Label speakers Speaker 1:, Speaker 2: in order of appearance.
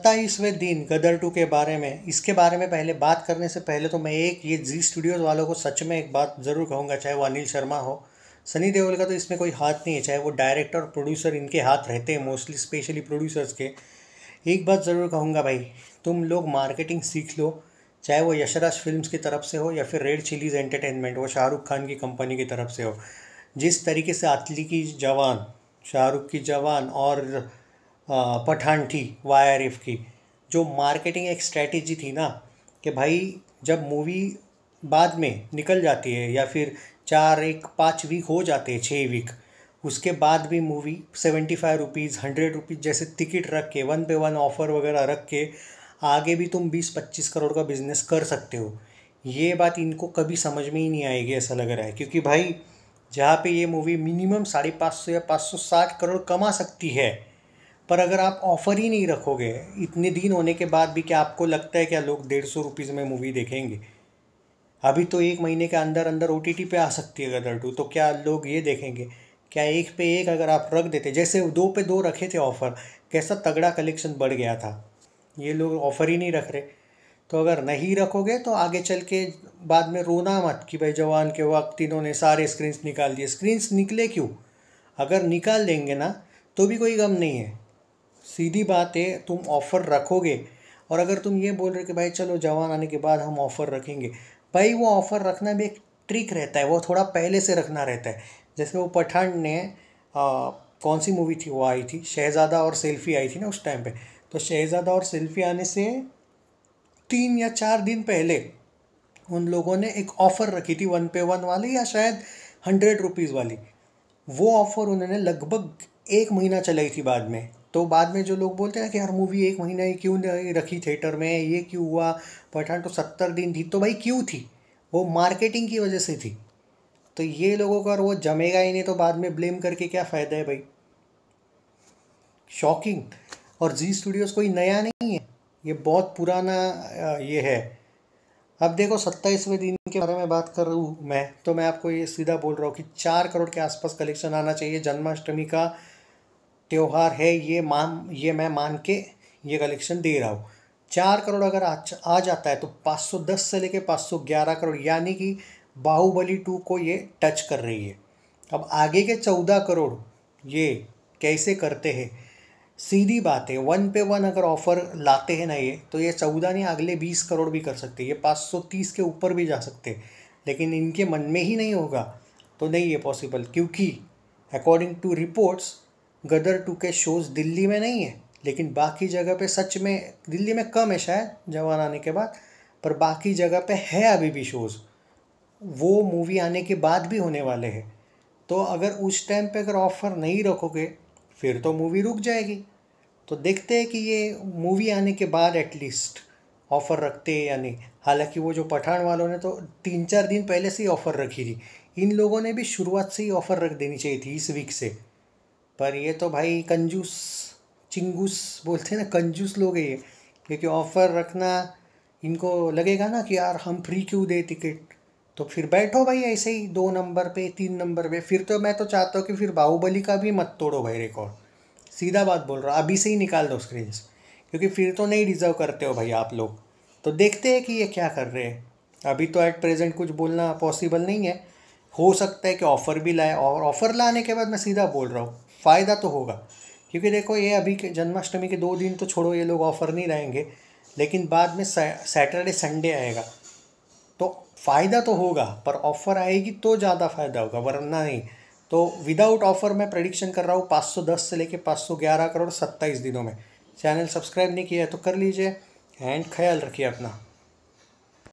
Speaker 1: सत्ताईसवें दिन गदर टू के बारे में इसके बारे में पहले बात करने से पहले तो मैं एक ये जी स्टूडियोज़ वालों को सच में एक बात ज़रूर कहूँगा चाहे वो अनिल शर्मा हो सनी देओल का तो इसमें कोई हाथ नहीं है चाहे वो डायरेक्टर और प्रोड्यूसर इनके हाथ रहते हैं मोस्टली स्पेशली प्रोड्यूसर्स के एक बात ज़रूर कहूँगा भाई तुम लोग मार्केटिंग सीख लो चाहे वो यशराज फिल्म्स की तरफ से हो या फिर रेड चिलीज़ एंटरटेनमेंट वो शाहरुख खान की कंपनी की तरफ से हो जिस तरीके से अतली की जवान शाहरुख की जवान और पठान थी वाई की जो मार्केटिंग एक स्ट्रैटेजी थी ना कि भाई जब मूवी बाद में निकल जाती है या फिर चार एक पाँच वीक हो जाते हैं छः वीक उसके बाद भी movie seventy five rupees hundred rupees जैसे टिकट रख के वन पे वन ऑफ़र वगैरह रख के आगे भी तुम बीस पच्चीस करोड़ का बिज़नेस कर सकते हो ये बात इनको कभी समझ में ही नहीं आएगी ऐसा लग रहा है क्योंकि भाई जहाँ पे ये मूवी मिनिमम साढ़े पाँच सौ या पाँच सौ साठ करोड़ कमा सकती है पर अगर आप ऑफ़र ही नहीं रखोगे इतने दिन होने के बाद भी क्या आपको लगता है क्या लोग डेढ़ सौ रुपीज़ में मूवी देखेंगे अभी तो एक महीने के अंदर अंदर ओ टी टी पे आ सकती है गदर टू तो क्या लोग ये देखेंगे क्या एक पे एक अगर आप रख देते जैसे दो पे दो रखे थे ऑफ़र कैसा तगड़ा कलेक्शन बढ़ गया था ये लोग ऑफ़र ही नहीं रख रहे तो अगर नहीं रखोगे तो आगे चल के बाद में रोना मत कि भाई जवान के वक्त इन्होंने सारे स्क्रीन्स निकाल दिए स्क्रीन्स निकले क्यों अगर निकाल देंगे ना तो भी कोई गम नहीं है सीधी बात है तुम ऑफ़र रखोगे और अगर तुम ये बोल रहे हो कि भाई चलो जवान आने के बाद हम ऑफ़र रखेंगे भाई वो ऑफ़र रखना भी एक ट्रिक रहता है वो थोड़ा पहले से रखना रहता है जैसे वो पठान ने आ, कौन सी मूवी थी वो आई थी शहज़ादा और सेल्फ़ी आई थी ना उस टाइम पे तो शहज़ादा और सेल्फ़ी आने से तीन या चार दिन पहले उन लोगों ने एक ऑफ़र रखी थी वन पे वन वाली या शायद हंड्रेड रुपीज़ वाली वो ऑफ़र उन्होंने लगभग एक महीना चलाई थी बाद में तो बाद में जो लोग बोलते हैं ना कि यार मूवी एक महीना ही क्यों नहीं रखी थिएटर में ये क्यों हुआ पठान तो सत्तर दिन थी तो भाई क्यों थी वो मार्केटिंग की वजह से थी तो ये लोगों का वो जमेगा ही नहीं तो बाद में ब्लेम करके क्या फ़ायदा है भाई शॉकिंग और जी स्टूडियोज़ कोई नया नहीं है ये बहुत पुराना ये है अब देखो सत्ताईसवें दिन के बारे में बात कर रहा हूँ मैं तो मैं आपको ये सीधा बोल रहा हूँ कि चार करोड़ के आसपास कलेक्शन आना चाहिए जन्माष्टमी का त्यौहार है ये मान ये मैं मान के ये कलेक्शन दे रहा हूँ चार करोड़ अगर आ, आ जाता है तो पाँच सौ दस से लेके पाँच सौ ग्यारह करोड़ यानी कि बाहुबली टू को ये टच कर रही है अब आगे के चौदह करोड़ ये कैसे करते हैं सीधी बात है वन पे वन अगर ऑफ़र लाते हैं ना ये तो ये चौदह नहीं अगले बीस करोड़ भी कर सकते ये पाँच सौ तीस के ऊपर भी जा सकते लेकिन इनके मन में ही नहीं होगा तो नहीं ये पॉसिबल क्योंकि according to reports Gadar two के शोज़ दिल्ली में नहीं है लेकिन बाकी जगह पे सच में दिल्ली में कम है शायद जवान आने के बाद पर बाकी जगह पे है अभी भी शोज़ वो मूवी आने के बाद भी होने वाले हैं तो अगर उस टाइम पे अगर ऑफ़र नहीं रखोगे फिर तो मूवी रुक जाएगी तो देखते हैं कि ये मूवी आने के बाद एटलीस्ट ऑफ़र रखते हैं या नहीं हालांकि वो जो पठान वालों ने तो तीन चार दिन पहले से ही ऑफ़र रखी थी इन लोगों ने भी शुरुआत से ही ऑफ़र रख देनी चाहिए थी इस वीक से पर ये तो भाई कंजूस चिंगूस बोलते हैं ना कंजूस लोग ये क्योंकि ऑफ़र रखना इनको लगेगा ना कि यार हम फ्री क्यों दे टिकट तो फिर बैठो भाई ऐसे ही दो नंबर पे तीन नंबर पे फिर तो मैं तो चाहता हूँ कि फिर बाहुबली का भी मत तोड़ो भाई रिकॉर्ड सीधा बात बोल रहा अभी से ही निकाल दो स्क्रीन क्योंकि फिर तो नहीं डिज़र्व करते हो भाई आप लोग तो देखते हैं कि ये क्या कर रहे हैं अभी तो एट प्रेजेंट कुछ बोलना पॉसिबल नहीं है हो सकता है कि ऑफ़र भी लाए और ऑफ़र लाने के बाद मैं सीधा बोल रहा हूँ फ़ायदा तो होगा क्योंकि देखो ये अभी के जन्माष्टमी के दो दिन तो छोड़ो ये लोग ऑफ़र नहीं रहेंगे लेकिन बाद में सैटरडे संडे आएगा तो फ़ायदा तो होगा पर ऑफ़र आएगी तो ज़्यादा फ़ायदा होगा वरना नहीं तो विदाउट ऑफ़र मैं प्रडिक्शन कर रहा हूँ दस से सौ ग्यारह करोड़ सत्ताईस दिनों में चैनल सब्सक्राइब नहीं किया है तो कर लीजिए एंड ख्याल रखिए अपना